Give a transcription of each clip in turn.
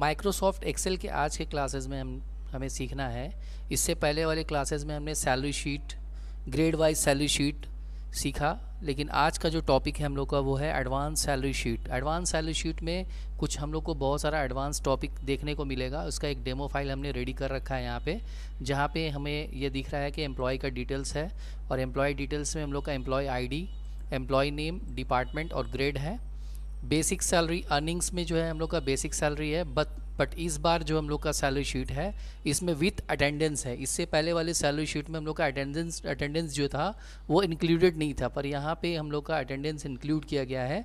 Microsoft Excel के आज के क्लासेस में हम हमें सीखना है इससे पहले वाले क्लासेस में हमने salary sheet grade wise salary sheet सीखा लेकिन आज का जो टॉपिक है हम लोग का वो है advance salary sheet advance salary sheet में कुछ हम लोग को बहुत सारा एडवांस टॉपिक देखने को मिलेगा उसका एक डेमो फाइल हमने रेडी कर रखा है यहाँ पे जहाँ पे हमें ये दिख रहा है कि एम्प्लॉय का डिटेल्स है और एम्प्लॉय डिटेल्स में हम लोग का employee I D name department और ग्रेड है बेसिक सैलरी अर्निंग्स में जो है हम लोग का बेसिक सैलरी है बट बट इस बार जो हम लोग का सैलरी शीट है इसमें विथ अटेंडेंस है इससे पहले वाली सैलरी शीट में हम लोग का अटेंडेंस अटेंडेंस जो था वो इंक्लूडेड नहीं था पर यहाँ पे हम लोग का अटेंडेंस इंक्लूड किया गया है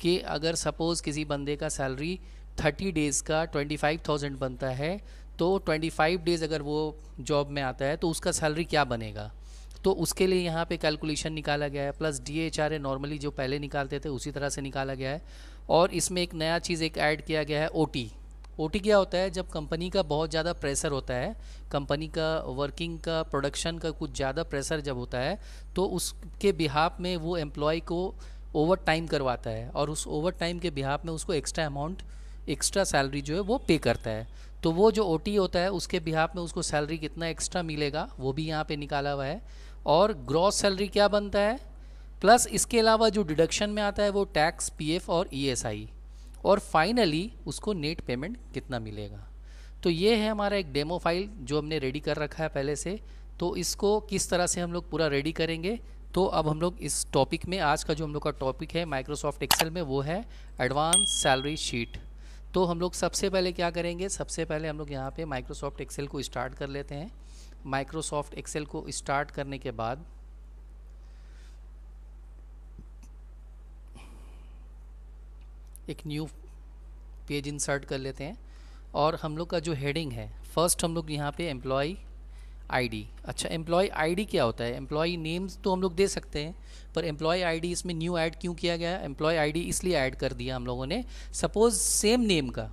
कि अगर सपोज़ किसी बंदे का सैलरी थर्टी डेज़ का ट्वेंटी फाइव थाउजेंड बनता है तो ट्वेंटी फाइव डेज़ अगर वो जॉब में आता है तो उसका सैलरी क्या बनेगा तो उसके लिए यहाँ पे कैलकुलेशन निकाला गया है plus D H R A normally जो पहले निकालते थे उसी तरह से निकाला गया है और इसमें एक नया चीज़ एक ऐड किया गया है ओ टी ओ टी क्या होता है जब कंपनी का बहुत ज़्यादा प्रेशर होता है कंपनी का वर्किंग का प्रोडक्शन का कुछ ज़्यादा प्रेशर जब होता है तो उसके बिहाब में वो एम्प्लॉय को ओवर टाइम करवाता है और उस ओवर टाइम के बिहाप में उसको एक्स्ट्रा अमाउंट एक्स्ट्रा सैलरी जो है वो पे करता है तो वो जो ओ होता है उसके बिहाफ में उसको सैलरी कितना एक्स्ट्रा मिलेगा वो भी यहाँ पर निकाला हुआ है और ग्रॉस सैलरी क्या बनता है प्लस इसके अलावा जो डिडक्शन में आता है वो टैक्स पीएफ और ईएसआई e और फाइनली उसको नेट पेमेंट कितना मिलेगा तो ये है हमारा एक डेमो फाइल जो हमने रेडी कर रखा है पहले से तो इसको किस तरह से हम लोग पूरा रेडी करेंगे तो अब हम लोग इस टॉपिक में आज का जो हम लोग का टॉपिक है माइक्रोसॉफ्ट एक्सेल में वो है एडवांस सैलरी शीट तो हम लोग सबसे पहले क्या करेंगे सबसे पहले हम लोग यहाँ पे माइक्रोसॉफ्ट एक्सेल को स्टार्ट कर लेते हैं माइक्रोसॉफ्ट एक्सेल को स्टार्ट करने के बाद एक न्यू पेज इंसर्ट कर लेते हैं और हम लोग का जो हेडिंग है फर्स्ट हम लोग यहाँ पे एम्प्लॉय आईडी अच्छा एम्प्लॉय आईडी क्या होता है एम्प्लॉय नेम्स तो हम लोग दे सकते हैं पर एम्प्लॉय आईडी इसमें न्यू ऐड क्यों किया गया एम्प्लॉय आईडी इसलिए ऐड कर दिया हम लोगों ने सपोज सेम नेम का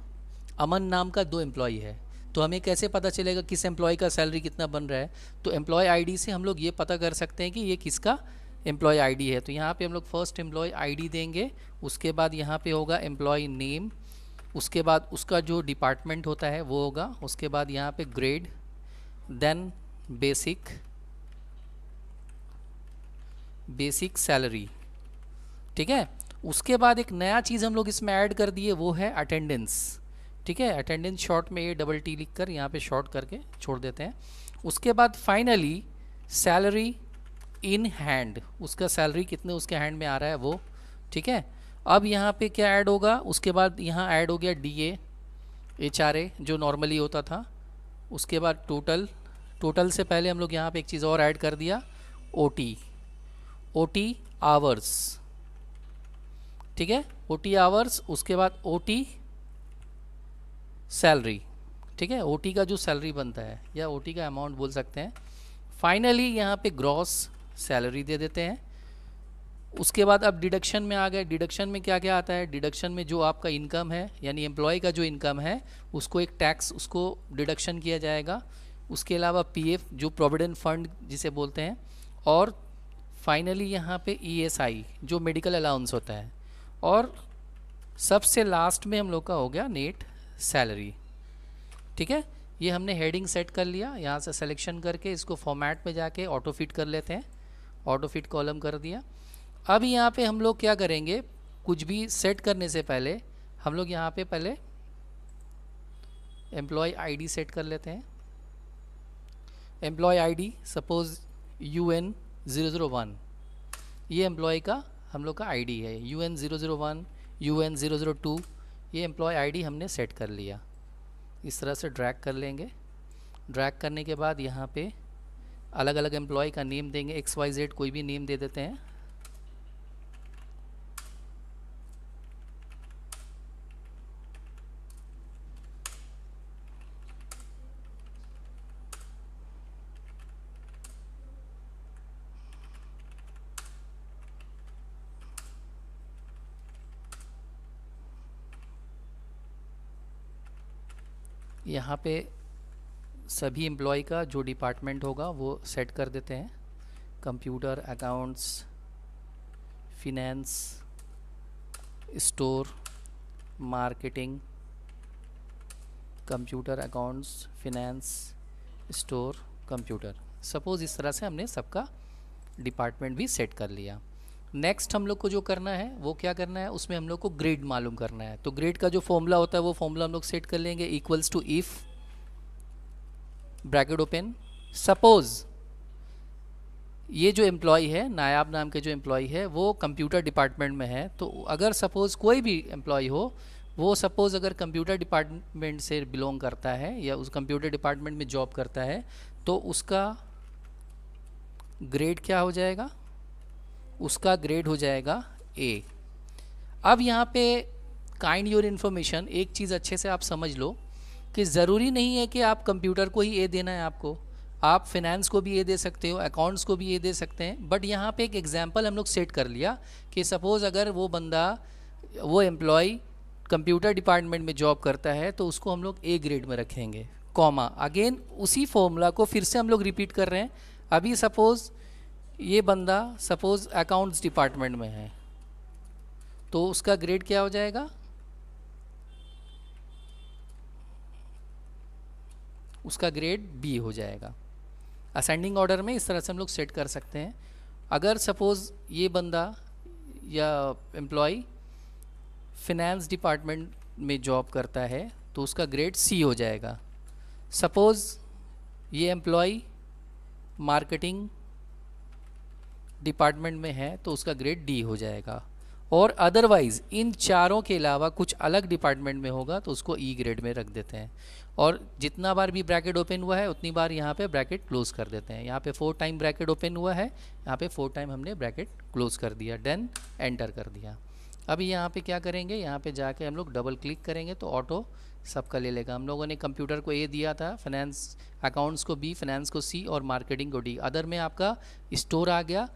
अमन नाम का दो एम्प्लॉय है तो हमें कैसे पता चलेगा किस एम्प्लॉय का सैलरी कितना बन रहा है तो एम्प्लॉय आईडी से हम लोग ये पता कर सकते हैं कि ये किसका एम्प्लॉय आईडी है तो यहाँ पे हम लोग फर्स्ट एम्प्लॉय आईडी देंगे उसके बाद यहाँ पे होगा एम्प्लॉय नेम उसके बाद उसका जो डिपार्टमेंट होता है वो होगा उसके बाद यहाँ पर grade then basic basic salary ठीक है उसके बाद एक नया चीज़ हम लोग इसमें ऐड कर दिए वो है अटेंडेंस ठीक है अटेंडेंस शॉर्ट में ये डबल टी लिख कर यहाँ पे शॉर्ट करके छोड़ देते हैं उसके बाद फाइनली सैलरी इन हैंड उसका सैलरी कितने उसके हैंड में आ रहा है वो ठीक है अब यहाँ पे क्या ऐड होगा उसके बाद यहाँ ऐड हो गया D A H R A जो नॉर्मली होता था उसके बाद टोटल टोटल से पहले हम लोग यहाँ पे एक चीज़ और ऐड कर दिया O T O T hours ठीक है ओ टी आवर्स उसके बाद ओ टी सैलरी ठीक है ओ का जो सैलरी बनता है या ओ का अमाउंट बोल सकते हैं फाइनली यहाँ पे ग्रॉस सैलरी दे देते हैं उसके बाद अब डिडक्शन में आ गए डिडक्शन में क्या क्या आता है डिडक्शन में जो आपका इनकम है यानी एम्प्लॉय का जो इनकम है उसको एक टैक्स उसको डिडक्शन किया जाएगा उसके अलावा पीएफ जो प्रोविडेंट फंड जिसे बोलते हैं और फाइनली यहाँ पे ईएसआई e जो मेडिकल अलाउंस होता है और सबसे लास्ट में हम लोग का हो गया नेट सैलरी ठीक है ये हमने हेडिंग सेट कर लिया यहाँ से सिलेक्शन करके इसको फॉर्मेट में जाके ऑटो फिट कर लेते हैं ऑटो फिट कॉलम कर दिया अब यहाँ पे हम लोग क्या करेंगे कुछ भी सेट करने से पहले हम लोग यहाँ पे पहले एम्प्लॉय आईडी सेट कर लेते हैं employee ID suppose U N zero zero one ये एम्प्लॉय का हम लोग का आईडी है U N zero zero one U N zero zero two ये एम्प्लॉय आईडी हमने सेट कर लिया इस तरह से ड्रैग कर लेंगे ड्रैग करने के बाद यहाँ पे अलग अलग एम्प्लॉय का नेम देंगे एक्स वाई जेड कोई भी नेम दे देते हैं यहाँ पे सभी एम्प्लॉय का जो डिपार्टमेंट होगा वो सेट कर देते हैं computer accounts finance store marketing computer accounts finance store computer suppose इस तरह से हमने सबका डिपार्टमेंट भी सेट कर लिया नेक्स्ट हम लोग को जो करना है वो क्या करना है उसमें हम लोग को ग्रेड मालूम करना है तो ग्रेड का जो फॉर्मूला होता है वो फॉर्मूला हम लोग सेट कर लेंगे equals to if bracket open suppose ये जो एम्प्लॉय है नायाब नाम के जो एम्प्लॉय है वो कंप्यूटर डिपार्टमेंट में है तो अगर सपोज़ कोई भी एम्प्लॉय हो वो सपोज़ अगर कंप्यूटर डिपार्टमेंट से बिलोंग करता है या उस कंप्यूटर डिपार्टमेंट में जॉब करता है तो उसका ग्रेड क्या हो जाएगा उसका ग्रेड हो जाएगा ए अब यहाँ पे काइंड योर इन्फॉर्मेशन एक चीज़ अच्छे से आप समझ लो कि ज़रूरी नहीं है कि आप कंप्यूटर को ही ए देना है आपको आप फिनेंस को भी ये दे सकते हो अकाउंट्स को भी ये दे सकते हैं बट यहाँ पे एक एग्जाम्पल हम लोग सेट कर लिया कि सपोज़ अगर वो बंदा वो एम्प्लॉय कंप्यूटर डिपार्टमेंट में जॉब करता है तो उसको हम लोग ए ग्रेड में रखेंगे कॉमा अगेन उसी फॉर्मूला को फिर से हम लोग रिपीट कर रहे हैं अभी सपोज़ ये बंदा सपोज अकाउंट्स डिपार्टमेंट में है तो उसका ग्रेड क्या हो जाएगा उसका ग्रेड बी हो जाएगा असेंडिंग ऑर्डर में इस तरह से हम लोग सेट कर सकते हैं अगर सपोज़ ये बंदा या एम्प्लॉय फिनेंस डिपार्टमेंट में जॉब करता है तो उसका ग्रेड सी हो जाएगा सपोज़ ये एम्प्लॉय मार्केटिंग डिपार्टमेंट में है तो उसका ग्रेड डी हो जाएगा और अदरवाइज़ इन चारों के अलावा कुछ अलग डिपार्टमेंट में होगा तो उसको ई e ग्रेड में रख देते हैं और जितना बार भी ब्रैकेट ओपन हुआ है उतनी बार यहाँ पे ब्रैकेट क्लोज कर देते हैं यहाँ पे फोर टाइम ब्रैकेट ओपन हुआ है यहाँ पे फोर टाइम हमने ब्रैकेट क्लोज कर दिया डेन एंटर कर दिया अभी यहाँ पे क्या करेंगे यहाँ पे जाके हम लोग डबल क्लिक करेंगे तो ऑटो सबका ले लेगा हम लोगों ने कंप्यूटर को ए दिया था फाइनेंस अकाउंट्स को बी फाइनेंस को सी और मार्केटिंग को डी अदर में आपका स्टोर आ गया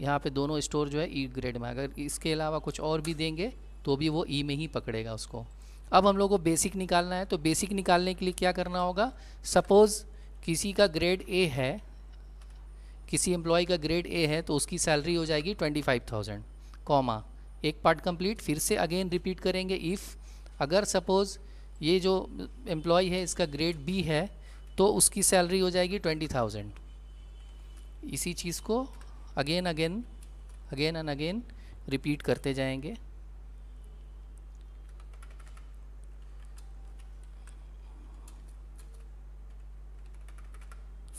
यहाँ पे दोनों स्टोर जो है ई e ग्रेड में अगर इसके अलावा कुछ और भी देंगे तो भी वो ई e में ही पकड़ेगा उसको अब हम लोग को बेसिक निकालना है तो बेसिक निकालने के लिए क्या करना होगा सपोज़ किसी का ग्रेड ए है किसी एम्प्लॉय का ग्रेड ए है तो उसकी सैलरी हो जाएगी ट्वेंटी फाइव थाउजेंड कॉमा एक पार्ट कंप्लीट फिर से अगेन रिपीट करेंगे इफ़ अगर सपोज़ ये जो एम्प्लॉय है इसका ग्रेड बी है तो उसकी सैलरी हो जाएगी ट्वेंटी थाउजेंड इसी चीज़ को again again again and again repeat करते जाएंगे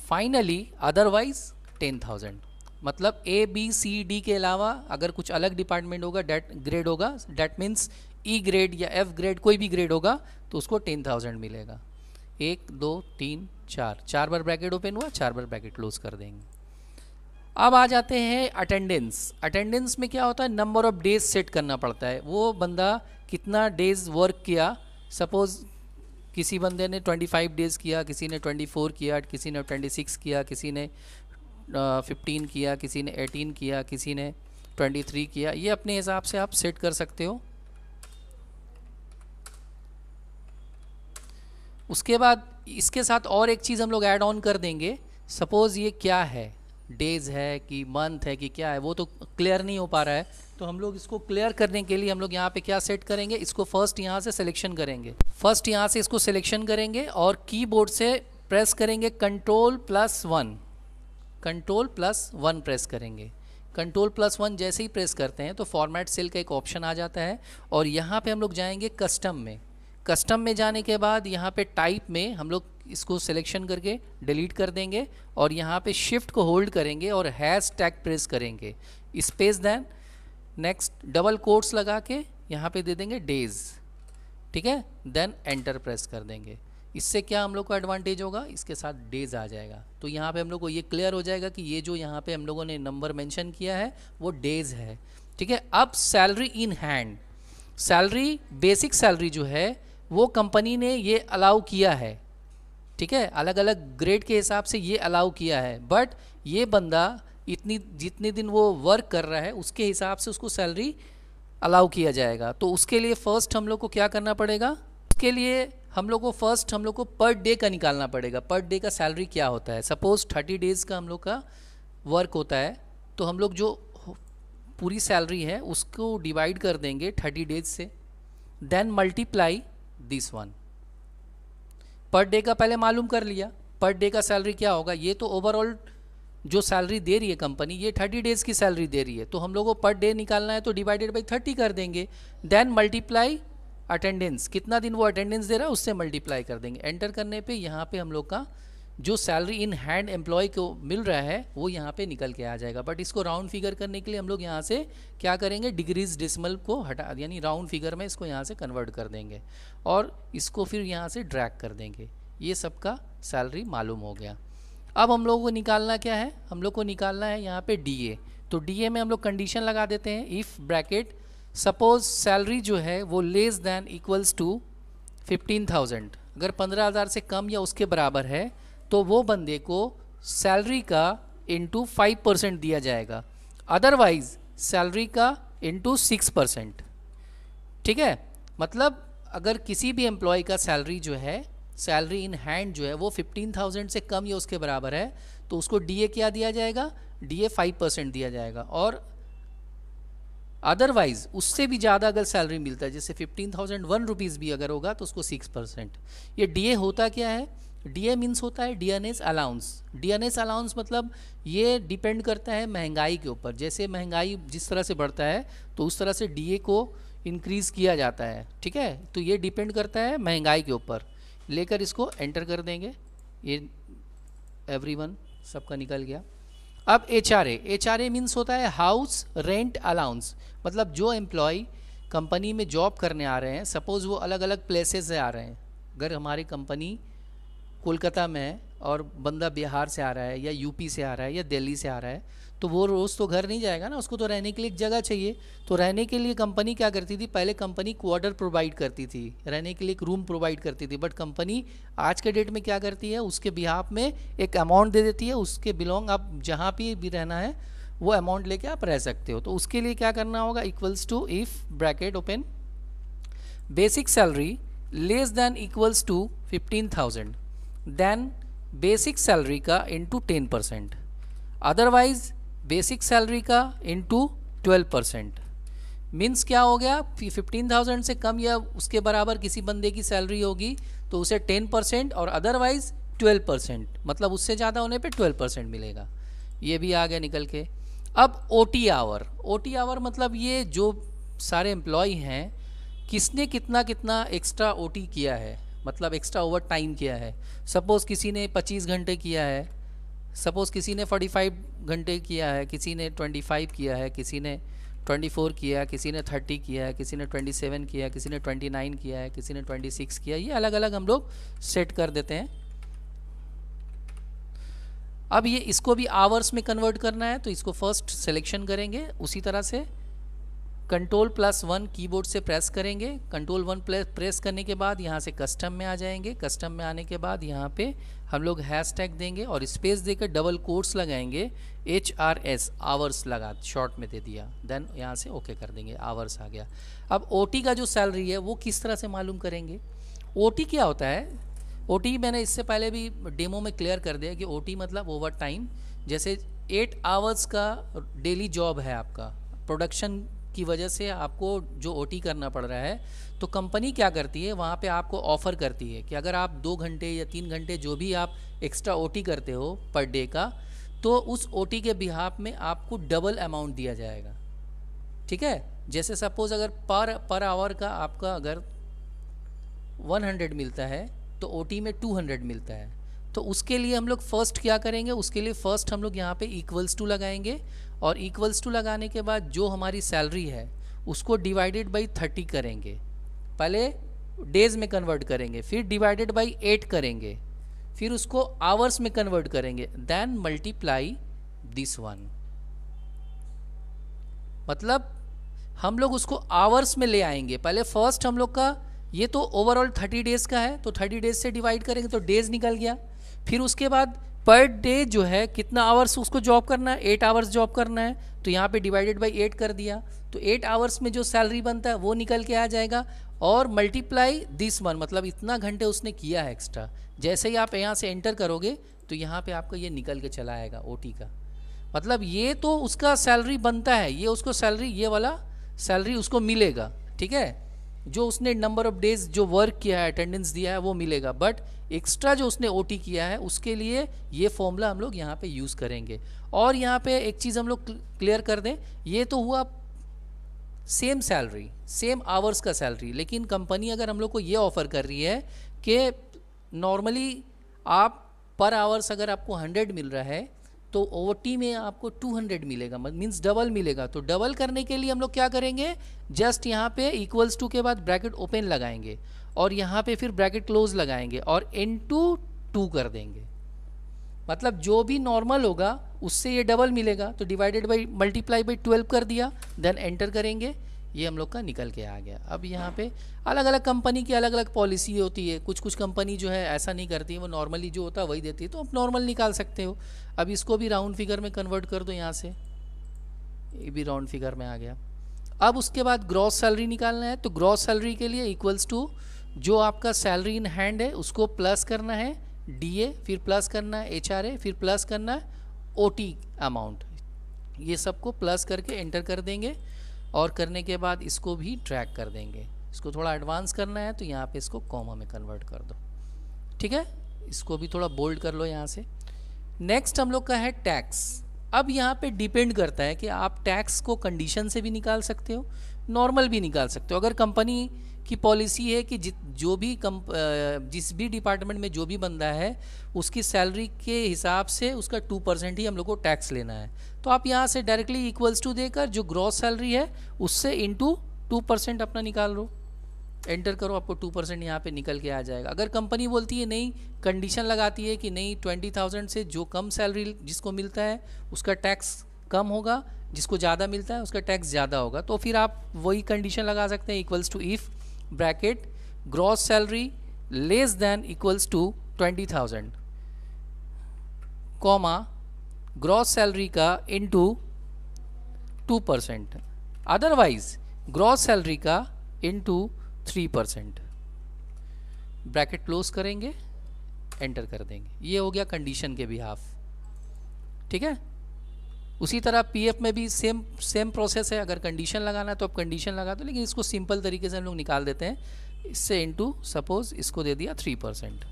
फाइनली अदरवाइज टेन थाउजेंड मतलब ए बी सी डी के अलावा अगर कुछ अलग डिपार्टमेंट होगा डेट ग्रेड होगा डेट मीन्स ई ग्रेड या एफ ग्रेड कोई भी ग्रेड होगा तो उसको टेन थाउजेंड मिलेगा एक दो तीन चार चार बार ब्रैकेट ओपन हुआ चार बार ब्रैकेट क्लोज कर देंगे अब आ जाते हैं अटेंडेंस अटेंडेंस में क्या होता है नंबर ऑफ डेज सेट करना पड़ता है वो बंदा कितना डेज वर्क किया सपोज किसी बंदे ने 25 डेज़ किया किसी ने 24 किया किसी ने 26 किया किसी ने फिफ्टीन किया किसी ने एटीन किया किसी ने ट्वेंटी थ्री किया ये अपने हिसाब से आप सेट कर सकते हो उसके बाद इसके साथ और एक चीज़ हम लोग ऐड ऑन कर देंगे सपोज़ ये क्या है डेज है कि मंथ है कि क्या है वो तो क्लियर नहीं हो पा रहा है तो हम लोग इसको क्लियर करने के लिए हम लोग यहाँ पे क्या सेट करेंगे इसको फर्स्ट यहाँ से सिलेक्शन करेंगे फर्स्ट यहाँ से इसको सिलेक्शन करेंगे और कीबोर्ड से प्रेस करेंगे control plus one control plus one press करेंगे कंट्रोल प्लस वन जैसे ही प्रेस करते हैं तो फॉर्मेट सेल का एक ऑप्शन आ जाता है और यहाँ पर हम लोग जाएंगे कस्टम में कस्टम में जाने के बाद यहाँ पर टाइप में हम लोग इसको सिलेक्शन करके डिलीट कर देंगे और यहाँ पे शिफ्ट को होल्ड करेंगे और हैश टैग प्रेस करेंगे space then next double quotes लगा के यहाँ पे दे देंगे डेज ठीक है देन एंटर प्रेस कर देंगे इससे क्या हम लोग को एडवांटेज होगा इसके साथ डेज आ जाएगा तो यहाँ पे हम लोग को ये क्लियर हो जाएगा कि ये जो यहाँ पे हम लोगों ने नंबर मेंशन किया है वो डेज है ठीक है अब salary in hand salary basic salary जो है वो कंपनी ने ये अलाउ किया है ठीक है अलग अलग ग्रेड के हिसाब से ये अलाउ किया है बट ये बंदा इतनी जितने दिन वो वर्क कर रहा है उसके हिसाब से उसको सैलरी अलाउ किया जाएगा तो उसके लिए फ़र्स्ट हम लोग को क्या करना पड़ेगा उसके लिए हम लोग को फर्स्ट हम लोग को पर डे का निकालना पड़ेगा पर डे का सैलरी क्या होता है सपोज़ थर्टी डेज़ का हम लोग का वर्क होता है तो हम लोग जो पूरी सैलरी है उसको डिवाइड कर देंगे थर्टी डेज से then multiply this one per day का पहले मालूम कर लिया पर डे का सैलरी क्या होगा ये तो ओवरऑल जो सैलरी दे रही है कंपनी ये थर्टी डेज़ की सैलरी दे रही है तो हम लोगों को पर डे निकालना है तो डिवाइडेड बाई थर्टी कर देंगे देन मल्टीप्लाई अटेंडेंस कितना दिन वो अटेंडेंस दे रहा है उससे मल्टीप्लाई कर देंगे एंटर करने पे यहाँ पे हम लोग का जो सैलरी इन हैंड एम्प्लॉय को मिल रहा है वो यहाँ पे निकल के आ जाएगा बट इसको राउंड फिगर करने के लिए हम लोग यहाँ से क्या करेंगे डिग्रीज डिसमल को हटा यानी राउंड फिगर में इसको यहाँ से कन्वर्ट कर देंगे और इसको फिर यहाँ से ड्रैक कर देंगे ये सबका सैलरी मालूम हो गया अब हम लोगों को निकालना क्या है हम लोग को निकालना है यहाँ पर डी तो डी में हम लोग कंडीशन लगा देते हैं इफ़ ब्रैकेट सपोज सैलरी जो है वो less than equals to fifteen thousand अगर पंद्रह हज़ार से कम या उसके बराबर है तो वो बंदे को सैलरी का इंटू फाइव परसेंट दिया जाएगा अदरवाइज सैलरी का इंटू सिक्स परसेंट ठीक है मतलब अगर किसी भी एम्प्लॉय का सैलरी जो है सैलरी इन हैंड जो है वो फिफ्टीन थाउजेंड से कम या उसके बराबर है तो उसको डीए क्या दिया जाएगा डीए फाइव परसेंट दिया जाएगा और अदरवाइज उससे भी ज़्यादा अगर सैलरी मिलता है जैसे फिफ्टीन थाउजेंड वन रुपीज़ भी अगर होगा तो उसको सिक्स परसेंट ये ए होता क्या है डीए मीन्स होता है डीएनएस अलाउंस डीएनएस अलाउंस मतलब ये डिपेंड करता है महंगाई के ऊपर जैसे महंगाई जिस तरह से बढ़ता है तो उस तरह से डीए को इंक्रीज़ किया जाता है ठीक है तो ये डिपेंड करता है महंगाई के ऊपर लेकर इसको एंटर कर देंगे ये एवरी वन सबका निकल गया अब H R A H R A means होता है हाउस रेंट अलाउंस मतलब जो एम्प्लॉय कंपनी में जॉब करने आ रहे हैं सपोज़ वो अलग अलग प्लेसेस से आ रहे हैं अगर हमारी कंपनी कोलकाता में है और बंदा बिहार से आ रहा है या यूपी से आ रहा है या दिल्ली से आ रहा है तो वो रोज़ तो घर नहीं जाएगा ना उसको तो रहने के लिए एक जगह चाहिए तो रहने के लिए कंपनी क्या करती थी पहले कंपनी क्वार्टर प्रोवाइड करती थी रहने के लिए एक रूम प्रोवाइड करती थी बट कंपनी आज के डेट में क्या करती है उसके बिहाफ में एक अमाउंट दे देती है उसके बिलोंग आप जहाँ पे भी रहना है वो अमाउंट लेके आप रह सकते हो तो उसके लिए क्या करना होगा equals to if bracket open basic salary less than equals to fifteen thousand then basic salary का into ten percent otherwise basic salary का इंटू ट्वेल्व परसेंट मीन्स क्या हो गया फिफ्टीन थाउजेंड से कम या उसके बराबर किसी बंदे की सैलरी होगी तो उसे टेन परसेंट और अदरवाइज ट्वेल्व परसेंट मतलब उससे ज़्यादा होने पे ट्वेल्व परसेंट मिलेगा ये भी आ गया निकल के अब O T hour O T hour मतलब ये जो सारे एम्प्लॉय हैं किसने कितना कितना एक्स्ट्रा ओ टी किया है मतलब एक्स्ट्रा ओवर टाइम किया है सपोज़ किसी ने 25 घंटे किया है सपोज़ किसी ने 45 घंटे किया है किसी ने 25 किया है किसी ने 24 किया है किसी ने 30 किया है किसी ने 27 किया है किसी ने 29 किया है किसी ने 26 किया ये अलग अलग हम लोग सेट कर देते हैं अब ये इसको भी आवर्स में कन्वर्ट करना है तो इसको फर्स्ट सेलेक्शन करेंगे उसी तरह से कंट्रोल प्लस वन कीबोर्ड से प्रेस करेंगे कंट्रोल वन प्लस प्रेस करने के बाद यहाँ से कस्टम में आ जाएंगे कस्टम में आने के बाद यहाँ पे हम लोग हैश टैग देंगे और स्पेस देकर डबल कोर्स लगाएंगे एच आर एस आवर्स लगा शॉर्ट में दे दिया देन यहाँ से ओके okay कर देंगे आवर्स आ गया अब ओ का जो सैलरी है वो किस तरह से मालूम करेंगे ओ क्या होता है ओ मैंने इससे पहले भी डेमो में क्लियर कर दिया कि ओ मतलब ओवर टाइम जैसे एट आवर्स का डेली जॉब है आपका प्रोडक्शन की वजह से आपको जो ओ करना पड़ रहा है तो कंपनी क्या करती है वहाँ पे आपको ऑफ़र करती है कि अगर आप दो घंटे या तीन घंटे जो भी आप एक्स्ट्रा ओ करते हो पर डे का तो उस ओ के बिहाब में आपको डबल अमाउंट दिया जाएगा ठीक है जैसे सपोज़ अगर पर पर आवर का आपका अगर 100 मिलता है तो ओ में 200 मिलता है तो उसके लिए हम लोग फर्स्ट क्या करेंगे उसके लिए फ़र्स्ट हम लोग यहाँ पे इक्वल्स टू लगाएंगे और इक्वल्स टू लगाने के बाद जो हमारी सैलरी है उसको डिवाइडेड बाई थर्टी करेंगे पहले डेज में कन्वर्ट करेंगे फिर डिवाइडेड बाई एट करेंगे फिर उसको आवर्स में कन्वर्ट करेंगे देन मल्टीप्लाई दिस वन मतलब हम लोग उसको आवर्स में ले आएंगे पहले फर्स्ट हम लोग का ये तो ओवरऑल थर्टी डेज़ का है तो थर्टी डेज़ से डिवाइड करेंगे तो डेज़ निकल गया फिर उसके बाद पर डे जो है कितना आवर्स उसको जॉब करना है एट आवर्स जॉब करना है तो यहाँ पे डिवाइडेड बाई एट कर दिया तो एट आवर्स में जो सैलरी बनता है वो निकल के आ जाएगा और मल्टीप्लाई दिस वन मतलब इतना घंटे उसने किया है एक्स्ट्रा जैसे ही आप यहाँ से एंटर करोगे तो यहाँ पे आपका ये निकल के चला आएगा ओ का मतलब ये तो उसका सैलरी बनता है ये उसको सैलरी ये वाला सैलरी उसको मिलेगा ठीक है जो उसने नंबर ऑफ डेज जो वर्क किया है अटेंडेंस दिया है वो मिलेगा बट एक्स्ट्रा जो उसने ओ किया है उसके लिए ये फॉर्मूला हम लोग यहाँ पे यूज़ करेंगे और यहाँ पे एक चीज़ हम लोग क्लियर कर दें ये तो हुआ सेम सैलरी सेम आवर्स का सैलरी लेकिन कंपनी अगर हम लोग को ये ऑफ़र कर रही है कि नॉर्मली आप पर आवर्स अगर आपको हंड्रेड मिल रहा है तो टी में आपको 200 मिलेगा मीन्स डबल मिलेगा तो डबल करने के लिए हम लोग क्या करेंगे जस्ट यहाँ पे इक्वल्स टू के बाद ब्रैकेट ओपन लगाएंगे और यहाँ पे फिर ब्रैकेट क्लोज लगाएंगे और इन टू टू कर देंगे मतलब जो भी नॉर्मल होगा उससे ये डबल मिलेगा तो divided by multiply by twelve कर दिया देन एंटर करेंगे ये हम लोग का निकल के आ गया अब यहाँ पे अलग अलग कंपनी की अलग अलग पॉलिसी होती है कुछ कुछ कंपनी जो है ऐसा नहीं करती है वो नॉर्मली जो होता है वही देती है तो आप नॉर्मल निकाल सकते हो अब इसको भी राउंड फिगर में कन्वर्ट कर दो यहाँ से ये भी राउंड फिगर में आ गया अब उसके बाद ग्रॉस सैलरी निकालना है तो ग्रॉस सैलरी के लिए इक्वल्स टू जो आपका सैलरी इन हैंड है उसको प्लस करना है डी फिर प्लस करना है एच फिर प्लस करना है ओ अमाउंट ये सबको प्लस करके एंटर कर देंगे और करने के बाद इसको भी ट्रैक कर देंगे इसको थोड़ा एडवांस करना है तो यहाँ पे इसको कॉमा में कन्वर्ट कर दो ठीक है इसको भी थोड़ा बोल्ड कर लो यहाँ से नेक्स्ट हम लोग का है टैक्स अब यहाँ पे डिपेंड करता है कि आप टैक्स को कंडीशन से भी निकाल सकते हो नॉर्मल भी निकाल सकते हो अगर कंपनी की पॉलिसी है कि जो भी कम जिस भी डिपार्टमेंट में जो भी बंदा है उसकी सैलरी के हिसाब से उसका टू परसेंट ही हम लोग को टैक्स लेना है तो आप यहाँ से डायरेक्टली इक्वल्स टू देकर जो ग्रॉस सैलरी है उससे इंटू टू परसेंट अपना निकाल लो एंटर करो आपको टू परसेंट यहाँ पर निकल के आ जाएगा अगर कंपनी बोलती है नहीं कंडीशन लगाती है कि नहीं ट्वेंटी थाउजेंड से जो कम सैलरी जिसको मिलता है उसका टैक्स कम होगा जिसको ज़्यादा मिलता है उसका टैक्स ज़्यादा होगा तो फिर आप वही कंडीशन लगा सकते हैं equals to if bracket gross salary less than equals to twenty thousand comma gross salary का into two percent otherwise gross salary का into three percent bracket close करेंगे एंटर कर देंगे ये हो गया कंडीशन के बिहाफ ठीक है उसी तरह पीएफ में भी सेम सेम प्रोसेस है अगर कंडीशन लगाना है तो आप कंडीशन लगा दो लेकिन इसको सिंपल तरीके से हम लोग निकाल देते हैं इससे इनटू सपोज इसको दे दिया three percent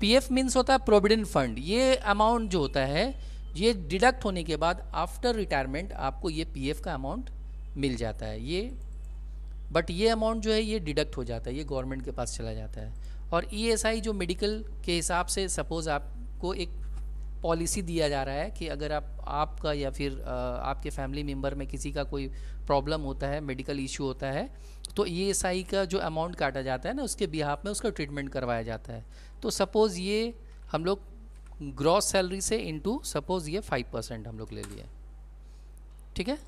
P F means होता है प्रोविडेंट फंड ये अमाउंट जो होता है ये डिडक्ट होने के बाद आफ्टर रिटायरमेंट आपको ये पी एफ का अमाउंट मिल जाता है ये बट ये अमाउंट जो है ये डिडक्ट हो जाता है ये गवर्नमेंट के पास चला जाता है और ई e जो मेडिकल के हिसाब से सपोज़ आपको एक पॉलिसी दिया जा रहा है कि अगर आप आपका या फिर आपके फैमिली मेम्बर में किसी का कोई प्रॉब्लम होता है मेडिकल इशू होता है तो ई e का जो अमाउंट काटा जाता है ना उसके बिहाफ में उसका ट्रीटमेंट करवाया जाता है तो सपोज़ ये हम लोग ग्रॉस सैलरी से इनटू सपोज़ ये फाइव परसेंट हम लोग ले लिए ठीक है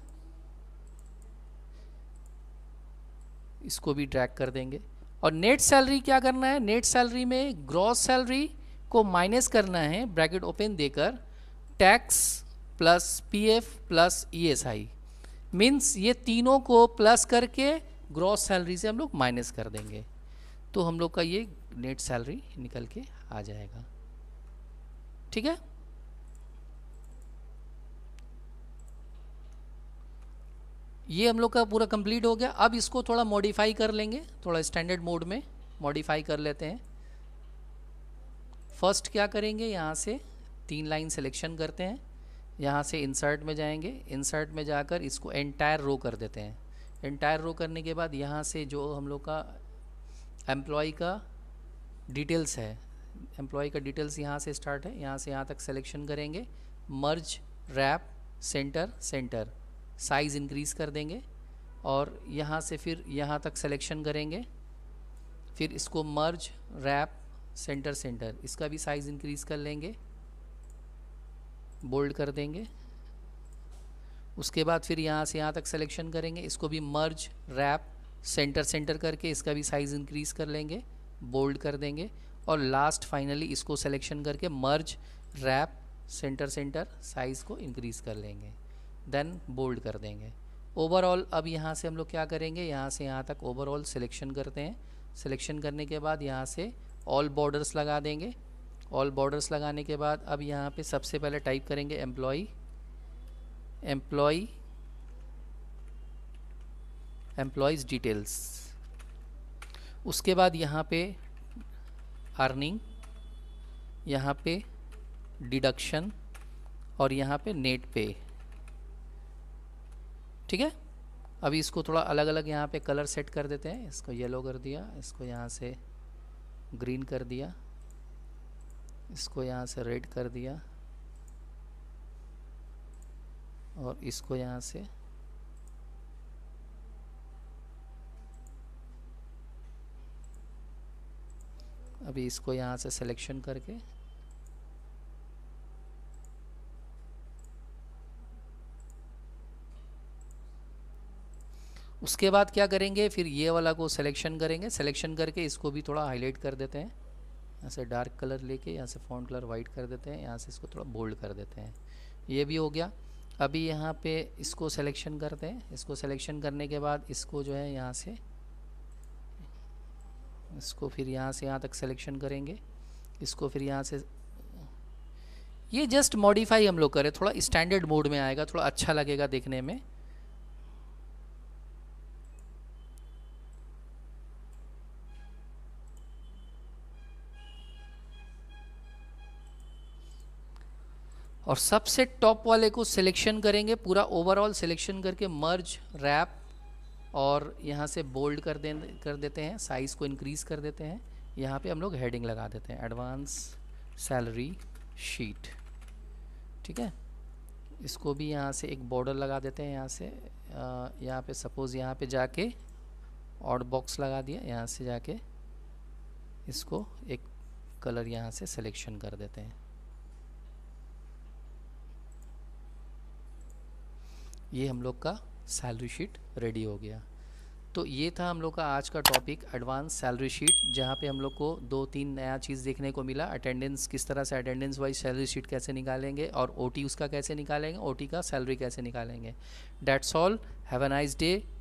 इसको भी ड्रैग कर देंगे और नेट सैलरी क्या करना है नेट सैलरी में ग्रॉस सैलरी को माइनस करना है ब्रैकेट ओपन देकर tax plus PF plus ESI means ये तीनों को प्लस करके ग्रॉस सैलरी से हम लोग माइनस कर देंगे तो हम लोग का ये नेट सैलरी निकल के आ जाएगा ठीक है ये हम लोग का पूरा कंप्लीट हो गया अब इसको थोड़ा मॉडिफाई कर लेंगे थोड़ा स्टैंडर्ड मोड में मॉडिफाई कर लेते हैं फर्स्ट क्या करेंगे यहाँ से तीन लाइन सिलेक्शन करते हैं यहाँ से इंसर्ट में जाएंगे इंसर्ट में जाकर इसको एंटायर रो कर देते हैं एंटायर रो करने के बाद यहाँ से जो हम लोग का एम्प्लॉय का डिटेल्स है एम्प्लॉय का डिटेल्स यहाँ से स्टार्ट है यहाँ से यहाँ तक सिलेक्शन करेंगे merge wrap center center size increase कर देंगे और यहाँ से फिर यहाँ तक सेलेक्शन करेंगे फिर इसको मर्ज रैप सेंटर सेंटर इसका भी साइज़ इंक्रीज़ कर लेंगे बोल्ड कर देंगे उसके बाद फिर यहाँ से यहाँ तक सिलेक्शन करेंगे इसको भी मर्ज रैप सेंटर सेंटर करके इसका भी साइज़ इंक्रीज़ कर लेंगे बोल्ड कर देंगे और लास्ट फाइनली इसको सेलेक्शन करके merge wrap center center size को इंक्रीज़ कर लेंगे देन बोल्ड कर देंगे ओवरऑल अब यहाँ से हम लोग क्या करेंगे यहाँ से यहाँ तक ओवरऑल सिलेक्शन करते हैं सिलेक्शन करने के बाद यहाँ से ऑल बॉर्डर्स लगा देंगे ऑल बॉर्डर्स लगाने के बाद अब यहाँ पे सबसे पहले टाइप करेंगे एम्प्लॉय एम्प्लॉय एम्प्लॉयज़ डिटेल्स उसके बाद यहाँ पे अर्निंग यहाँ पे डिडक्शन और यहाँ पे नेट पे ठीक है अभी इसको थोड़ा अलग अलग यहाँ पे कलर सेट कर देते हैं इसको येलो कर दिया इसको यहाँ से ग्रीन कर दिया इसको यहाँ से रेड कर दिया और इसको यहाँ से अभी इसको यहाँ से सिलेक्शन करके उसके बाद क्या करेंगे फिर ये वाला को सिलेक्शन करेंगे सिलेक्शन करके इसको भी थोड़ा हाईलाइट कर देते हैं यहाँ से डार्क कलर लेके यहाँ से फ़ॉन्ट कलर वाइट कर देते हैं यहाँ से इसको थोड़ा बोल्ड कर देते हैं ये भी हो गया अभी यहाँ पे इसको सिलेक्शन करते हैं इसको सिलेक्शन करने के बाद इसको जो है यहाँ से इसको फिर यहाँ से यहाँ तक सिलेक्शन करेंगे इसको फिर यहाँ से ये जस्ट मॉडिफाई हम लोग करें थोड़ा स्टैंडर्ड मोड में आएगा थोड़ा अच्छा लगेगा देखने में और सबसे टॉप वाले को सिलेक्शन करेंगे पूरा ओवरऑल सिलेक्शन करके मर्ज रैप और यहाँ से बोल्ड कर दे कर देते हैं साइज़ को इंक्रीज़ कर देते हैं यहाँ पे हम लोग हेडिंग लगा देते हैं एडवांस सैलरी शीट ठीक है इसको भी यहाँ से एक बॉर्डर लगा देते हैं यहाँ से यहाँ पे सपोज़ यहाँ पे जाके ऑड बॉक्स लगा दिया यहाँ से जाके इसको एक कलर यहाँ से सिलेक्शन कर देते हैं ये हम लोग का सैलरी शीट रेडी हो गया तो ये था हम लोग का आज का टॉपिक एडवांस सैलरी शीट जहाँ पे हम लोग को दो तीन नया चीज़ देखने को मिला अटेंडेंस किस तरह से अटेंडेंस वाइज सैलरी शीट कैसे निकालेंगे और ओटी उसका कैसे निकालेंगे ओटी का सैलरी कैसे निकालेंगे that's all have a nice day